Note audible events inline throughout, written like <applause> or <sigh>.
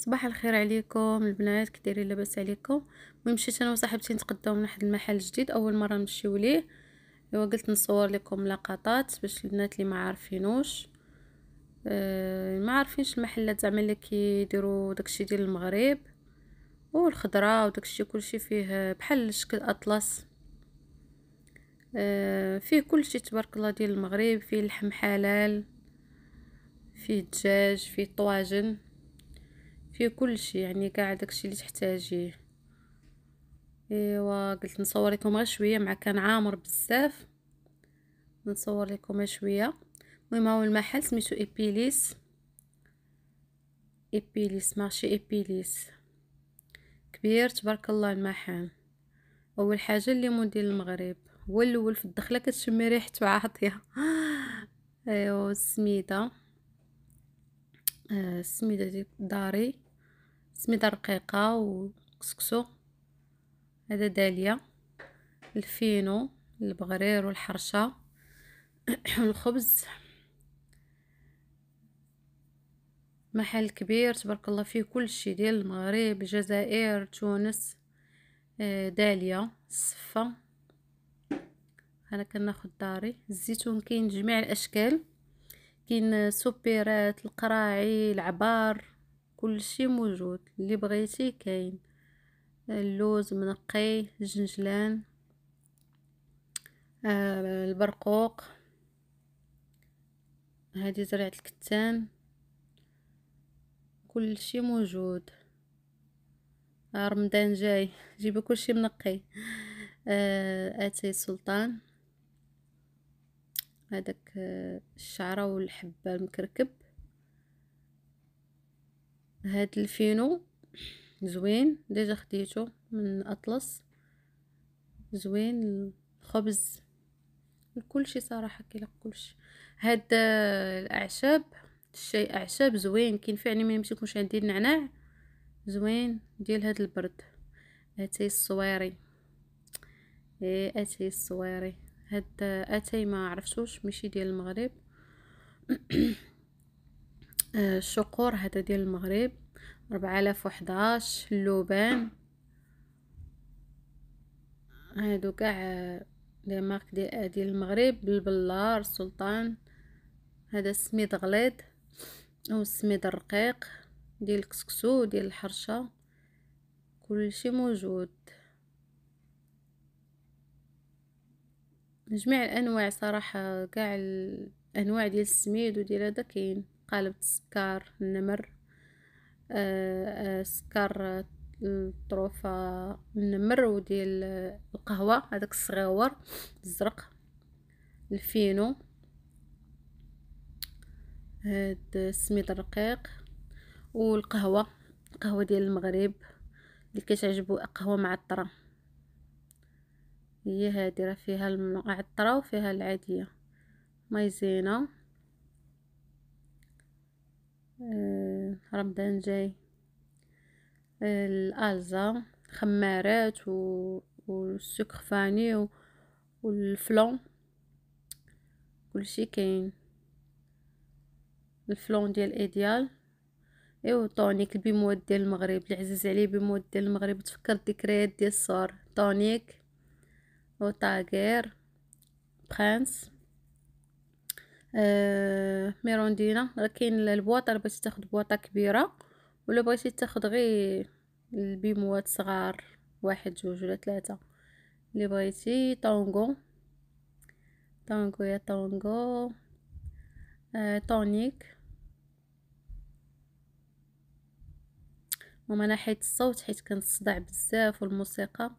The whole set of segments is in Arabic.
صباح الخير عليكم البنات كي دايرين لاباس عليكم المهم مشيت انا وصاحبتي نتقداو من واحد المحل جديد اول مره نمشيو ليه ايوا قلت نصور لكم لقطات باش البنات اللي ما عارفينوش أه ما عارفينش المحلات زعما اللي كيديروا داكشي ديال المغرب والخضره وداكشي كلشي فيه بحال شكل اطلس أه فيه كلشي تبارك الله ديال المغرب فيه لحم حلال فيه دجاج فيه طواجن فيه كل شيء يعني كاع داكشي اللي تحتاجيه ايوا قلت نصور لكم غير شويه مع كان عامر بزاف نصور لكم شويه المهم هو المحل سميتو ايبيليس ايبيليس مارشي ايبيليس كبير تبارك الله المحل اول حاجه اللي ديال المغرب هو الاول في الدخله كتشمي ريحته عاطيه <laughs> ايوا السميده السميده آه، ديال داري سميده رقيقه وكسكسو هذا داليه الفينو البغرير والحرشه <clears throat> الخبز محل كبير تبارك الله فيه كل شيء ديال المغرب الجزائر تونس آه، داليه الصفه انا كناخد داري الزيتون كاين جميع الاشكال كاين سوبيرات القراعي العبار كل شيء موجود اللي بغيتي كاين اللوز منقي الجنجلان آه، البرقوق هذه زرعة الكتان كل شيء موجود آه، رمضان جاي جيبي كل شيء منقي آه، اتي اتاي السلطان هذاك الشعره والحبه المكركب هاد الفينو زوين ديجا خديته من اطلس زوين الخبز كلشي صراحه كيلق كلشي هاد آه، الاعشاب الشاي اعشاب زوين كينفعني ملي مشي كنش عندي النعناع زوين ديال هاد البرد اتاي الصويري ايه اتاي الصويري هاد آه، اتاي ما عرفتوش ماشي ديال المغرب <clears throat> الشقور آه، هذا ديال المغرب 4011 اللوبان وحداش اللبان هادو كاع آه، لي مارك ديال آه، ديال المغرب البلار سلطان هذا السميد غليظ او السميد الرقيق ديال الكسكسو ديال الحرشه كلشي موجود جميع الانواع صراحه كاع الانواع ديال السميد وديال هذا كاين قالب السكر النمر آه, آه، الطروفة النمر وديال القهوة هذاك الصغيور الزرق الفينو هاد السميد الرقيق والقهوة القهوة ديال المغرب اللي كتعجبو قهوة معطرة هي هادي راه فيها المعطرة وفيها العادية مايزينة آه، رمضان جاي الالزا خمارات و والسكر فاني و... والفلون كلشي كاين الفلون ديال ايديال ايوا طونيك البيموات ديال المغرب اللي عزيز عليه بيموات ديال المغرب تفكر الذكريات ديال الصغر طونيك وطاغير برنس آه ميروندينا راه كاين البواطه الا بغيتي تاخد بواطه كبيره ولا بغيتي تاخد غير البيموات صغار واحد جوج ولا ثلاثه اللي بغيتي طونغو طونغو يا طونغو آه طونيك وما انا حيت الصوت حيت كنصدع بزاف والموسيقى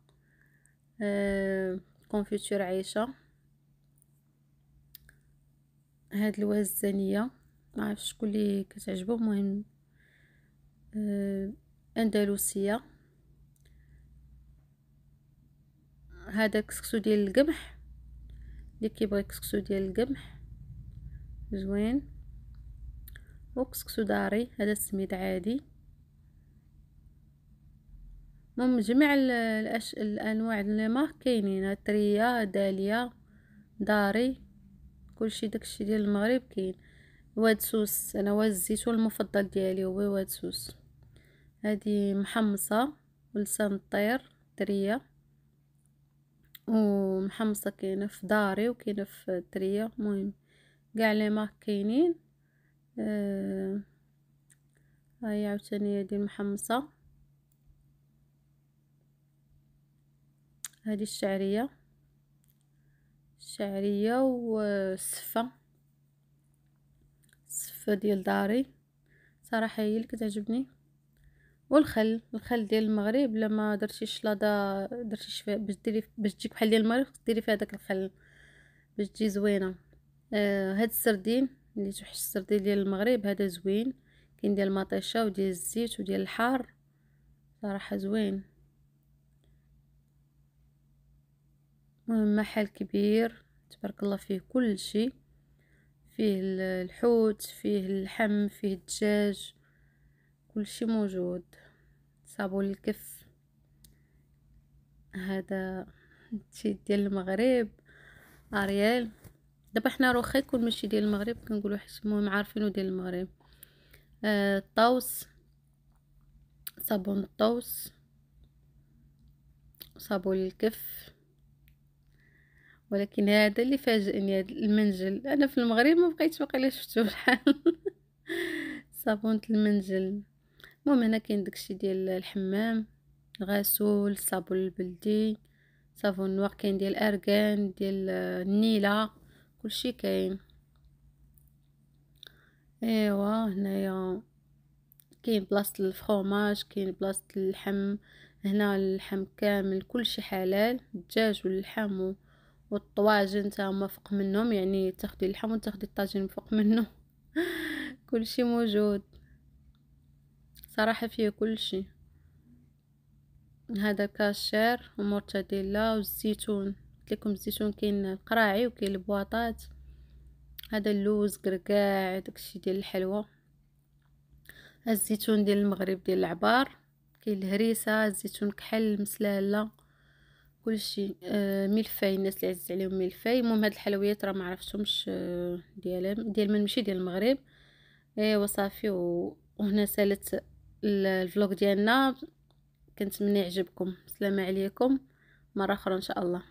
آه كونفيتور عايشه هاد الوزانيه ما عرفتش شكون اللي كتعجبو المهم آه اندلسيه هذا كسكسو ديال القمح اللي كيبغي كسكسو ديال القمح زوين وكسكسو داري هذا السميد عادي المهم جميع الأش... الانواع ديال لي كاينين تريا داليا داري كلشي داكشي ديال المغرب كاين واد سوس انا واد الزيتون المفضل ديالي هو واد سوس هذه محمصه ولسان الطير طريه ومحمصه كاينه في داري وكاينه في الطريه المهم كاع لي مارك كاينين آه، ها هي عاوتاني هادي المحمصه هادي الشعريه شعرية وصفة صفة ديال داري صراحه هي اللي كتعجبني والخل الخل ديال المغرب لما درتي شلاضه درتي باش ديري باش تجيك بحال ديال المغرب ديري فيها داك الخل باش تجي زوينه آه هاد السردين اللي توحش السردين ديال المغرب هذا زوين كاين ديال المطيشه وديال الزيت وديال الحار صراحه زوين المهم محل كبير تبارك الله فيه كل شيء فيه الحوت فيه اللحم فيه الدجاج كل شيء موجود صابون الكف هذا شيء ديال المغرب اريال دابا حنا روخي كل ماشي ديال المغرب كنقولوا حيت المهم عارفينو ديال المغرب آه الطوس صابون الطوس صابون الكف ولكن هذا اللي فاجئني هذا المنجل انا في المغرب ما بقيت باقي شفتو بحال <laughs> صابونه المنجل المهم هنا كاين داكشي ديال الحمام غاسول صابون البلدي صابون نوار كاين ديال الارغان ديال النيله كلشي كاين ايوا هنايا كاين بلاصه الفرماج كاين بلاصه اللحم هنا اللحم كامل كلشي حلال الدجاج واللحم والطواجن تا هما فوق منهم يعني تاخدي اللحم وتاخدي الطاجين فوق منه <laughs> كلشي موجود صراحه فيه كلشي هذا كاشير ومرتديلا والزيتون قلت لكم الزيتون كاين القراعي وكاين البواطات هذا اللوز كركاع داكشي ديال الحلوى الزيتون ديال المغرب ديال العبار كاين الهريسه الزيتون كحل مسلاله كلشي آه ملفاي الناس اللي عز عليهم ملفاي المهم هاد الحلويات راه ما عرفتهمش آه ديال ديال من ماشي ديال المغرب ايوا صافي وهنا سالت الفلوق ديالنا كنتمنى يعجبكم السلام عليكم مره اخرى ان شاء الله